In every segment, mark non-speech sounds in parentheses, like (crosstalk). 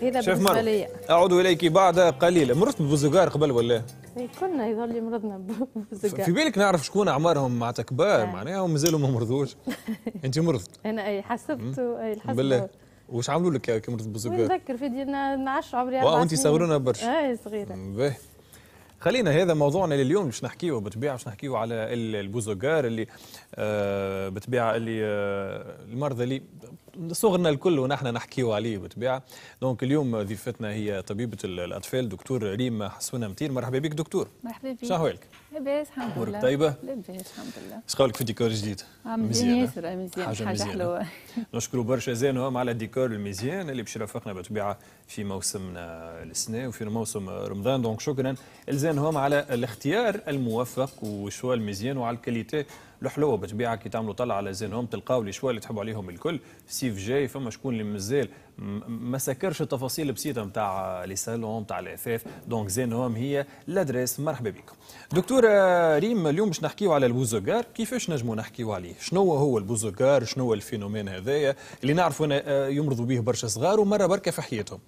شيف بالنسبه ليا اعود اليك بعد قليل مرضت ببوزوغار قبل ولا؟ كنا يظل يمرضنا مرضنا (laughs) ببوزوغار في بالك نعرف شكون اعمارهم معناتها كبار آه. معناها ومازالوا ما مرضوش (laughs) انت مرضت انا اي حسبت اي الحسبت بالله واش عملوا لك كي مرضت ببوزوغار؟ نتذكر في ديالنا نعش عمري اه وانت صغرنا برشا اي صغيره باهي خلينا هذا موضوعنا لليوم باش نحكيو بالطبيعه باش نحكيو على البوزوغار اللي آه اللي آه المرضى اللي صغرنا الكل ونحن نحكيو عليه بالطبيعه دونك اليوم ضيفتنا هي طبيبه الاطفال دكتور ريم حسونه متير مرحبا بك دكتور مرحبا بك شنو لاباس الحمد لله امورك طيبه؟ لاباس الحمد لله شقالك في الديكور الجديد؟ مزيان ياسر مزيان حاجه, حاجة حلوه (laughs) نشكروا برشا هم على الديكور المزيان اللي باش يرافقنا بالطبيعه في موسمنا السنة وفي موسم رمضان دونك شكرا هم على الاختيار الموفق والشوا المزيان وعلى الكاليتي الحلوه بالطبيعه كي تعملوا طلع على زينهم تلقاو لي شويه اللي تحبوا عليهم الكل سيف جاي فما شكون اللي مازال ما سكرش التفاصيل البسيطه نتاع لي سالون نتاع الاثاث دونك هوم هي لادريس مرحبا بكم دكتور ريم اليوم باش نحكيو على البوزوغار كيفاش نجمو نحكيو عليه شنو هو البوزوغار شنو هو الفينومين هذايا اللي نعرفوا آه، يمرضوا به برشا صغار ومره بركه في حياتهم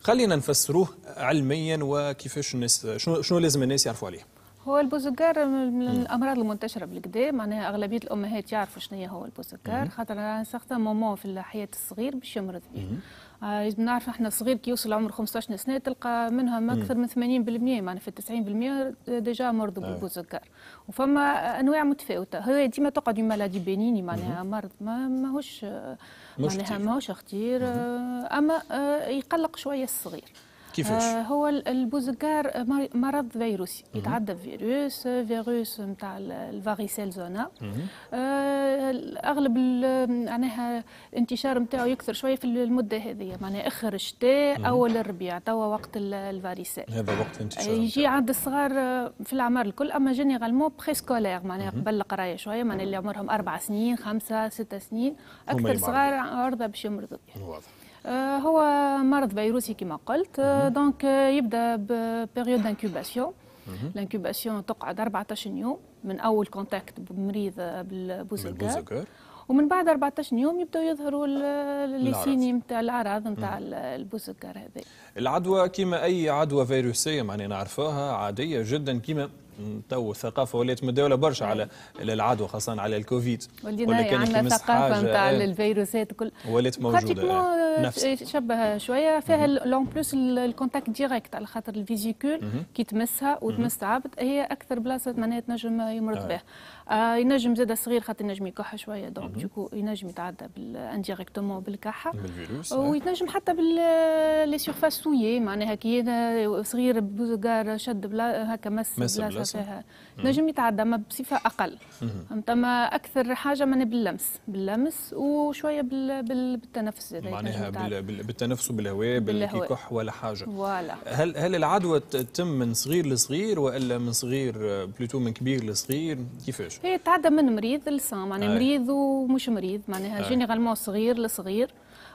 خلينا نفسروه علميا وكيفاش الناس شنو, شنو لازم الناس يعرفوا عليه هو البوزوكار من الامراض المنتشره بالكدا معناها اغلبيه الامهات يعرفوا شنو هو البوزوكار خاطر سارتان مومون في حياه الصغير باش يمرض به لازم آه، نعرف احنا صغير كي يوصل عمر 15 سنه تلقى منها ما اكثر من 80% معناها في 90% ديجا مرض آه. بالسكر وفما انواع متفاوته هي ديما تقعد دي مالادي بينيني معناها مرض ما ماهوش معناها ماهوش خطير آه، اما آه، يقلق شويه الصغير كيفاش؟ آه هو البوزكار مرض فيروسي يتعدى فيروس فيروس نتاع آه، الفاريسيل زونا آه اغلب معناها الانتشار نتاعو يكثر شويه في المده هذه معناها اخر الشتاء اول الربيع توا وقت الفاريسيل هذا وقت الانتشار آه، يجي عند الصغار آه، في الاعمار الكل اما جينيرالمون سكولير معناها قبل القرايه شويه معناها اللي عمرهم اربع سنين خمسه سته سنين اكثر صغار عرضه باش يمرضوا واضح آه، هو مرض فيروسي كما قلت آه، دونك آه، يبدا ببيريود انكوباسيون الانكوباسيون تقعد 14 يوم من اول كونتاكت بمريض بالبوزيكار ومن بعد 14 يوم يبداو يظهروا لي سيني نتاع الاعراض نتاع البوسكر هذا العدوى كما اي عدوى فيروسيه معناها نعرفوها عاديه جدا كما تو الثقافه ولات متداوله برشا على العدوى خاصه على الكوفيد ولينا عندنا يعني ثقافه نتاع الفيروسات إيه. كل ولات موجوده إيه. نفس إيه، شبه شويه فيها لون بلوس الكونتاكت ديريكت على خاطر الفيزيكول كي تمسها وتمس عبد هي اكثر بلاصه معناها تنجم يمرض آه. بها آه، ينجم زاد صغير خاطر ينجم يكح شويه دونك دوكو ينجم يتعدى انديريكتومون بالكحه بالفيروس آه. ويتنجم حتى بال لي سيرفاس سويي معناها كي صغير بوزكار شد هكا مس, مس بلاصه نواجهها نجم يتعدى بصفه اقل فهمت ما اكثر حاجه من باللمس باللمس وشويه بال... بال... بالتنفس معناها بال... بال... بالتنفس وبالهواء بالكح ولا حاجه ولا. هل هل العدوى تتم من صغير لصغير والا من صغير آه، بلوتو من كبير لصغير كيفاش؟ هي تعدى من مريض لصام يعني آه. مريض ومش مريض معناها آه. جينيرالمون صغير لصغير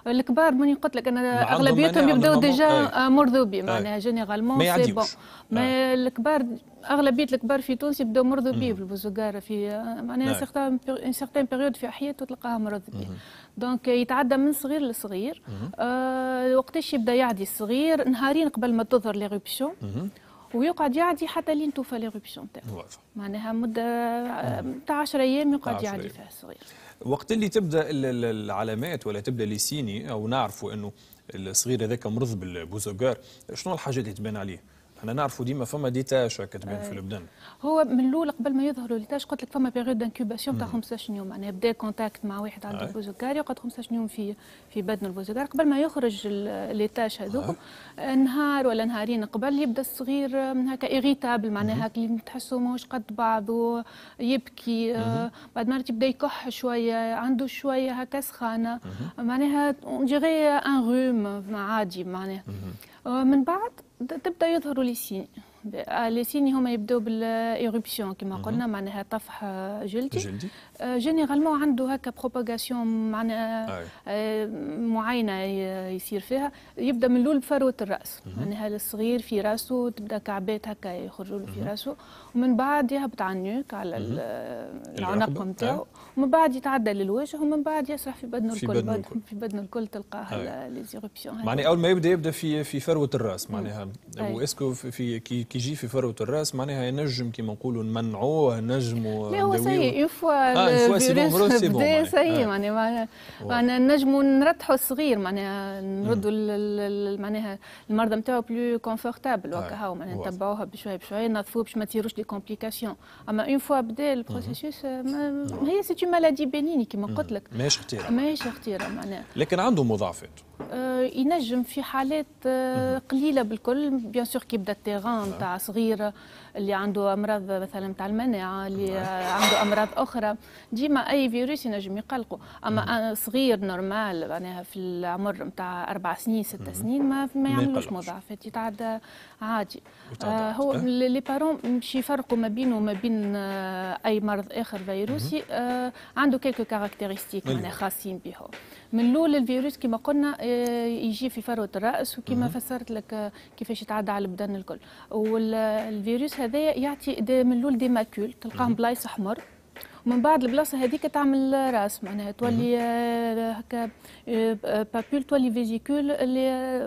الكبار من قلت لك انا اغلبيتهم يبداو ديجا مرضوبين معناها جينيرالمون سي بون مي الكبار اغلبيه الكبار في تونس يبداو مرضوا في البوزوكار في معناها سيغتان سيغتان بيريود في حياته تلقاها مرض دونك يتعدى من صغير لصغير آه وقتاش يبدا يعدي الصغير نهارين قبل ما تظهر لي ويقعد يعدي حتى لين توفى لي غوبسيون تاعو معناها مده آه، تاع 10 ايام يقعد يعدي فيها الصغير وقت اللي تبدا العلامات ولا تبدا لي سيني او نعرفوا انه الصغير هذاك مرض بالبوزوغار شنو الحاجات اللي تبان عليه؟ احنا نعرفوا ديما فما ديتاش هكا تبان في آه. لبنان هو من الاول قبل ما يظهروا ديتاش قلت لك فما بيريود انكوباسيون تاع 15 يوم معناها بدا كونتاكت مع واحد عنده آه. بوزوكاريا وقعد 15 يوم في في بدن البوزوكاريا قبل ما يخرج ليتاش هذوك آه. نهار ولا نهارين قبل يبدا الصغير هكا ايريتابل معناها هكا تحسه ماهوش قد بعضه يبكي بعد مرات يبدا يكح شويه عنده شويه هكا سخانه معناها اون ان روم عادي معناها من بعد تبدا يظهروا لي سين آه، لي سين هما يبداو بالايروبسيون كما قلنا معناها طفح جلدي جلدي آه، جينيرالمون عنده هكا بروباغاسيون معناها آه، معينه يصير فيها يبدا من الاول بفروه الراس معناها الصغير في راسه تبدا كعبات هكا يخرجوا له في راسه ومن بعد يهبط على النوك على العنق نتاعو ومن بعد يتعدى للوجه ومن بعد يسرح في بدن الكل (laughs) في بدن الكل, تلقاها ليزيروبسيون معني تلقاه اول ما يبدا يبدا في في فروه الراس معناها واسكو في كي يجي في فروه الراس معناها ينجم كيما نقولوا نمنعوه نجموا لا هو سي اون فوا الفيروس بدا سي معناها معناها نجموا نرتحوا الصغير معناها نردوا معناها المرضى نتاعو بلو كونفورتابل وكا معناها نتبعوها بشويه بشويه نظفوه باش ما تصيروش لي كومبليكاسيون اما اون فوا بدا البروسيسوس نعم. هي سي ماشي مالادي بنيني كما قلت لك ماهيش خطيره ماهيش خطيره معناها لكن عنده مضاعفات آه ينجم في حالات آه قليله بالكل بيان سور كيبدا التيغان نتاع صغير اللي عنده امراض مثلا نتاع المناعه اللي نعم. عنده امراض اخرى ديما اي فيروس ينجم يقلقه اما صغير نورمال معناها في العمر نتاع اربع سنين ست سنين ما ما يعملوش مضاعفات يتعدى عادي آه هو لي بارون باش يفرقوا ما بينه وما بين آه، اي مرض اخر فيروسي آه عنده كيلكو كاركتيرستيك معناها خاصين به من الاول الفيروس كما قلنا آه، يجي في فروه الراس وكما فسرت لك آه، كيفاش يتعدى على البدن الكل والفيروس هذا يعطي من الاول دي ماكول تلقاهم بلايص احمر ومن بعد البلاصه هذيك تعمل راس معناها تولي آه، هكا بابيول تولي فيجيكول اللي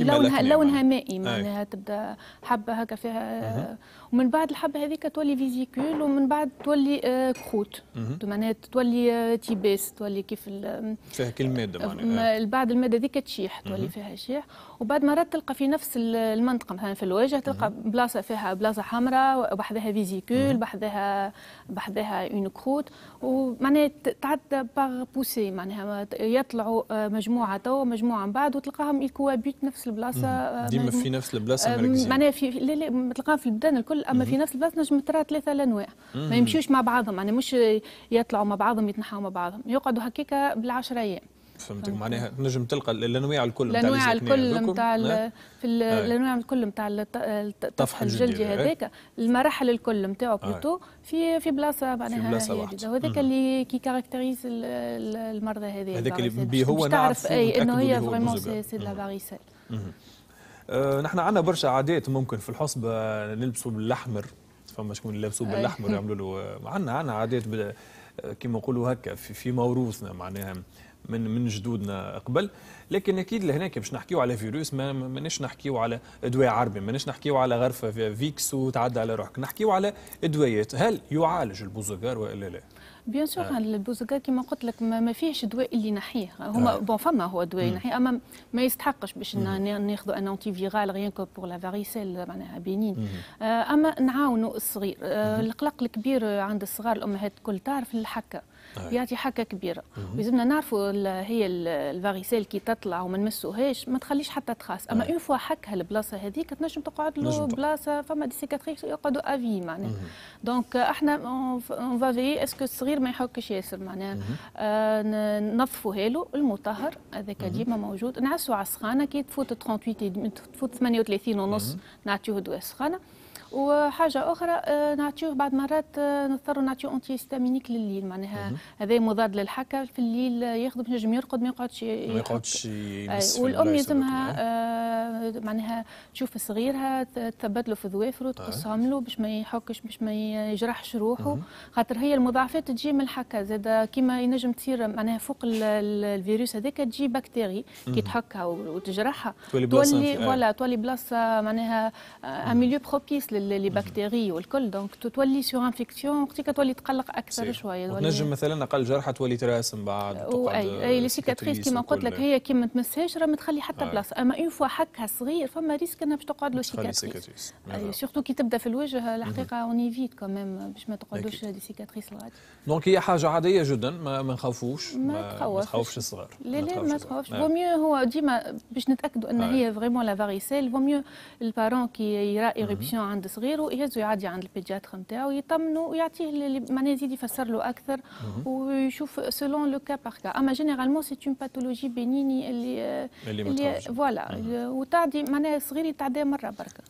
لونها لونها مائي معناها تبدا حبه هكا فيها ومن بعد الحبه هذيك تولي فيجيكول ومن بعد تولي كروت معناها تولي تيباس تولي كيف فيها كل ماده euh, معناها آه. بعد الماده هذيك تشيح تولي mhm. فيها شيح وبعد مرات تلقى في نفس المنطقه مثلا في الوجه mhm. تلقى بلاصه فيها بلاصه حمراء بحذاها فيزيكول بحذاها بحذاها اون كروت ومعناها تعدى باغ بوسي معناها يطلع يصنعوا آه، مجموعه تو مجموعه من بعد وتلقاهم الكوابيت نفس البلاصه آه، ديما في نفس البلاصه آه، معناها في لا لا تلقاهم في البلدان الكل اما في نفس البلاصه نجم ترى ثلاثه الانواع ما يمشيوش مع بعضهم يعني مش يطلعوا مع بعضهم يتنحوا مع بعضهم يقعدوا هكاك بالعشره ايام فهمتك معناها نجم تلقى الانواع الكل نعم. نعم. الانواع الكل نتاع في الانواع الكل نتاع الطفح الجلدي هذاك المراحل الكل نتاعو آه. بلوتو في في بلاصه معناها هذاك اللي كي كاركتيريز المرضى هذاك هذاك اللي هو نعرف اي انه هي فريمون سي لا فاريسيل آه، نحن عندنا برشا عادات ممكن في الحصبه آه، نلبسوا بالاحمر فما شكون لابسوا بالاحمر يعملوا له عندنا عندنا عادات كيما نقولوا هكا في موروثنا معناها من من جدودنا قبل لكن اكيد لهناك باش نحكيو على فيروس ما ماناش نحكيو على دواء عربي ماناش نحكيو على غرفه فيكس وتعدى على روحك نحكيو على ادويات هل يعالج البوزوغار ولا لا؟ بيان سور آه. البوزوكا كما قلت لك ما, فيهش دواء اللي نحيه هما آه. بون فما هو دواء ينحيه اما ما يستحقش باش ناخذوا ان انتي فيرال غير كو بور لا فاريسيل معناها بينين آه اما نعاونوا الصغير آه القلق الكبير عند الصغار الامهات الكل تعرف الحكه طيب. يعطي حكه كبيره ولازمنا نعرفوا هي الفاريسيل كي تطلع وما نمسوهاش ما تخليش حتى تخاس اما اون طيب. فوا حكها البلاصه هذيك تنجم تقعد له بلاصه فما دي سيكاتريس يقعدوا افي معناها دونك احنا اون فافي اسكو الصغير ما يحكش ياسر معناها آه نظفوها له المطهر هذاك ديما موجود نعسوا على السخانه كي تفوت 38 تفوت 38 ونص نعطيوه دواء السخانه وحاجه اخرى آه، نعطيوه بعد مرات نضطروا نعطيوه اونتي هيستامينيك لليل معناها هذا مضاد للحكه في الليل ياخذ باش نجم يرقد ما يقعدش ما يقعدش آه، والام يلزمها معناها تشوف صغيرها تثبت في ظوافره طيب. تقصهم له باش ما يحكش باش ما يجرحش روحه خاطر هي المضاعفات تجي من الحكه زاد كيما ينجم تصير معناها فوق الفيروس هذاك تجي بكتيري كي تحكها وتجرحها تولي تولي ولا تولي بلاصه معناها ان ميليو بروبيس للبكتيري بكتيري والكل دونك تولي سور انفيكسيون وقتك تولي تقلق اكثر شويه تنجم مثلا اقل جرحه تولي تراسم بعد اي اي لي سيكاتريس كيما قلت لك هي كي ما تمسهاش راه ما تخلي حتى آه. بلاصه اما اون فوا حك فكها صغير فما ريسك انها باش تقعد له سيكاتريس سيرتو كي تبدا في الوجه الحقيقه اون ايفيت كمان باش ما تقعدوش دي سيكاتريس الغادي دونك هي حاجه عاديه جدا ما ما نخافوش ما تخوفش الصغار لا لا ما تخوفش فو ميو نعم. هو ديما باش نتاكدوا ان نعم. هي فريمون لا فاريسيل فو ميو البارون كي يرى ايربسيون عند صغيره يهزو يعدي عند البيدياتر نتاعو يطمنوا ويعطيه معناها يزيد يفسر له اكثر ويشوف سولون لو كا باغ كا اما جينيرالمون سي اون باثولوجي بينيني اللي اللي, اللي فوالا وتعدي معناها صغير يتعدى مره بركه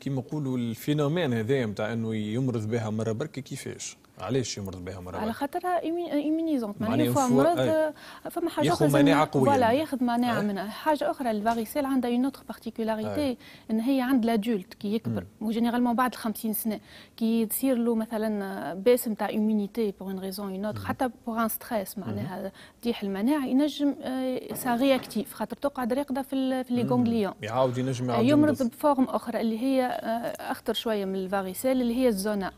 كيما نقولوا الفينومين هذايا نتاع انه يمرض بها مره بركه كيفاش؟ علاش يمرض بها مرض على خاطرها ايمينيزونت معناها فوا مرض فما حاجه اخرى ياخذ مناعه قويه فوالا ياخذ مناعه منها حاجه اخرى الفاريسيل عندها اون اوتر بارتيكولاريتي ان هي عند لادولت كي يكبر وجينيرالمون بعد ال 50 سنه كي تصير له مثلا باس نتاع ايمينيتي بور اون ريزون اون اوتر حتى بور ان ستريس معناها تطيح المناعه ينجم سا آه، رياكتيف خاطر تقعد راقده في لي غونغليون يعاود ينجم آه، يمرض بفورم اخرى اللي هي آه، اخطر شويه من الفاريسيل اللي هي الزونا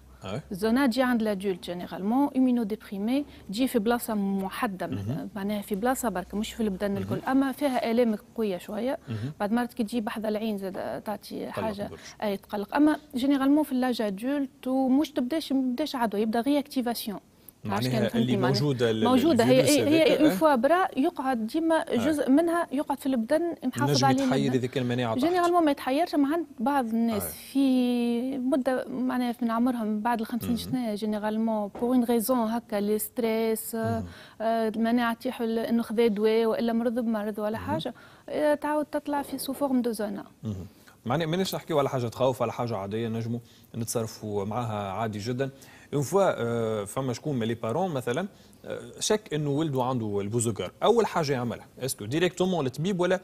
زونا تجي عند لادولت جينيرالمون ديبريمي تجي في بلاصه محدده معناها في بلاصه برك مش في البدن الكل mhm. اما فيها الام قويه شويه mhm. بعد مرات كي تجي بحذا العين زاد تعطي حاجه اي تقلق اما جينيرالمون في لاج ادولت ومش تبداش ما تبداش عدوى يبدا غي اكتيفاسيون معناها اللي موجوده موجوده هي هي اون أه؟ فوا برا يقعد ديما آه. جزء منها يقعد في البدن محافظ عليه يتحير هذيك المناعه جينيرالمون ما يتحيرش مع عند بعض الناس آه. في مده معناها من عمرهم بعد ال 50 سنه جينيرالمون بور اون ريزون هكا لي ستريس المناعه تيح انه خذا دواء والا مرض بمرض ولا حاجه تعاود تطلع في سو فورم دو زونا معناها مانيش نحكيو على حاجه تخوف على حاجه عاديه نجمو نتصرفوا معاها عادي جدا اون فوا فما شكون من لي بارون مثلا euh، شك انه ولده عنده البوزوكار اول حاجه يعملها اسكو ديريكتومون للطبيب ولا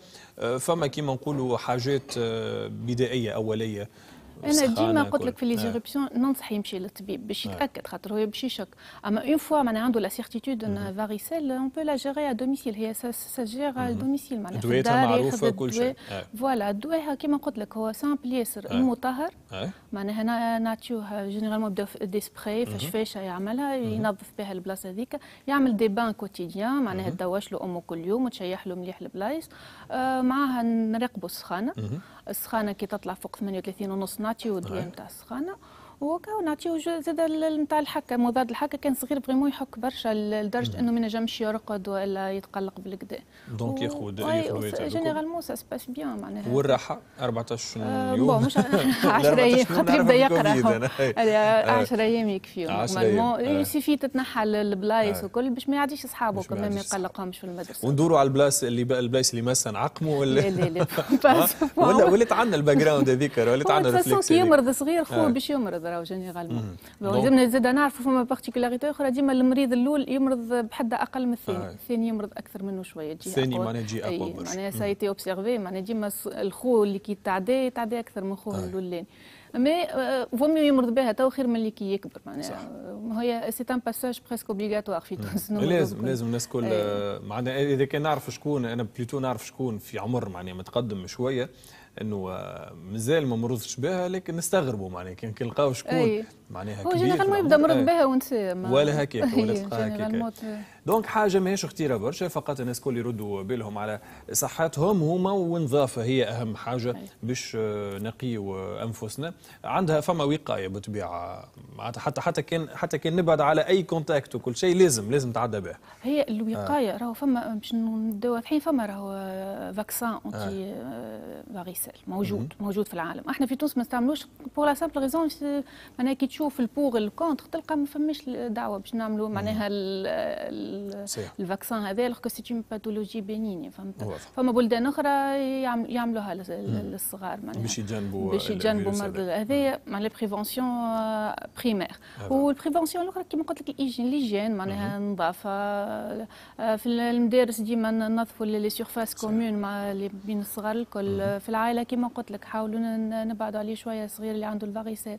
فما كيما نقولوا حاجات آه، بدائيه اوليه انا ديما قلت لك في لي زيربسيون ننصح يمشي للطبيب باش نعم. يتاكد خاطر هو باش يشك اما اون فوا معناها عنده لا سيرتيتود ان فاريسيل اون بو لا جيري ا دوميسيل هي ساجير ا دوميسيل معناها دويتها معروفه كل شيء فوالا آه. الدواء كيما قلت لك هو سامبل ياسر المطهر آه. آه. معناها ناتيوه جينيرالمون بداو دي سبراي فاش يعملها ينظف بها البلاصه هذيك يعمل دي بان كوتيديان معناها تدوش له امه كل يوم وتشيح له مليح البلايص معاها نراقبوا السخانه السخانه كي تطلع فوق 38 ونص მათიუ დიემტას ხან وكا نعطيو زاد نتاع الحكه مضاد الحكه كان صغير فريمون يحك برشا لدرجه انه ما نجمش يرقد ولا يتقلق بالكدا دونك يا ياخذ جينيرالمون سا سباس بيان معناها والراحه 14 آه، يوم بون مش 10 ايام خاطر يبدا يقرا 10 ايام يكفيهم نورمالمون آه. يسيفي تتنحى البلايص آه. وكل باش ما يعديش اصحابه كمان ما يقلقهمش في المدرسه وندوروا على البلايص اللي البلايص اللي مس نعقموا ولا لا لا (laughs) (laughs) ولا ولات عندنا الباك جراوند هذيك ولات عندنا كي يمرض صغير خوه باش يمرض الصدر او جينيرالمون لازمنا زاد نعرفوا فما بارتيكولاريتي اخرى ديما المريض الاول يمرض بحد اقل من الثاني آه. الثاني يمرض اكثر منه شويه تجي الثاني معناها تجي اقوى معناها سايتي اوبسيرفي معناها ديما الخو اللي كي تعدى تعدى اكثر من خوه آه. الاولاني مي فومي آه، يمرض بها تو خير من اللي كي يكبر معناها هي سي ان باساج بريسك اوبليغاتوار في تونس لازم لازم الناس الكل معناها اذا كان نعرف شكون انا بلوتو نعرف شكون في عمر معناها متقدم شويه انه آه، مازال ما مرضش بها لكن نستغربوا معناها كي نلقاو شكون معناها هو جينيرال ما يبدا مرض بها ونسى ولا هكاك ولا (laughs) تلقاها هكاك دونك حاجه ماهيش خطيره برشا فقط الناس الكل يردوا بالهم على صحتهم هما ونظافه هي اهم حاجه باش آه، نقيوا انفسنا عندها فما وقايه بالطبيعه معناتها حتى حتى كان حتى كان نبعد على اي كونتاكت وكل شيء لازم لازم تعدى به هي الوقايه آه. راهو فما باش نبداو الحين فما راهو فاكسان اونتي فاريسيل موجود موجود في العالم احنا في تونس ما نستعملوش بور لا سامبل ريزون معناها كي تشوف البور الكونتر تلقى ما فماش دعوه باش نعملوا معناها الفاكسان هذا لو سي اون باثولوجي بينيني فهمت فما بلدان اخرى يعملوها للصغار معناها باش يتجنبوا باش يتجنبوا المرض هذايا معناها بريفونسيون بريمير والبريفونسيون الاخرى كما قلت لك الايجين ليجين معناها نظافه آه، في المدارس ديما ننظفوا لي سيرفاس كومون مع بين الصغار الكل في العائله كما قلت لك حاولوا نبعدوا عليه شويه الصغير اللي عنده الفاريسيل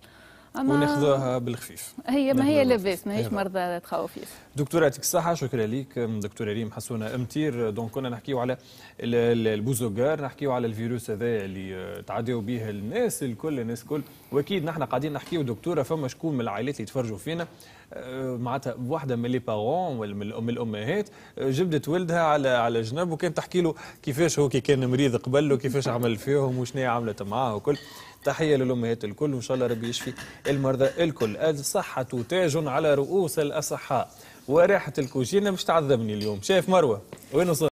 وناخذوها بالخفيف هي ما هي لاباس ماهيش إيه. مرضى تخوف دكتوره يعطيك الصحه شكرا لك دكتوره ريم حسونه امتير دونك كنا نحكيو على البوزوغار نحكيو على الفيروس هذا اللي آه، تعداو به الناس الكل الناس الكل واكيد نحن قاعدين نحكيو دكتوره فما شكون من العائلات اللي يتفرجوا فينا آه، معناتها واحده من لي بارون ولا من الامهات آه، جبدت ولدها على على جنب وكانت تحكي له كيفاش هو كي كان مريض قبل وكيفاش عمل فيهم وشنو عملت معاه وكل تحية للأمهات الكل وإن شاء الله ربي يشفي المرضى الكل الصحة تاج على رؤوس الأصحاء وريحة الكوجينة مش تعذبني اليوم شايف مروة وين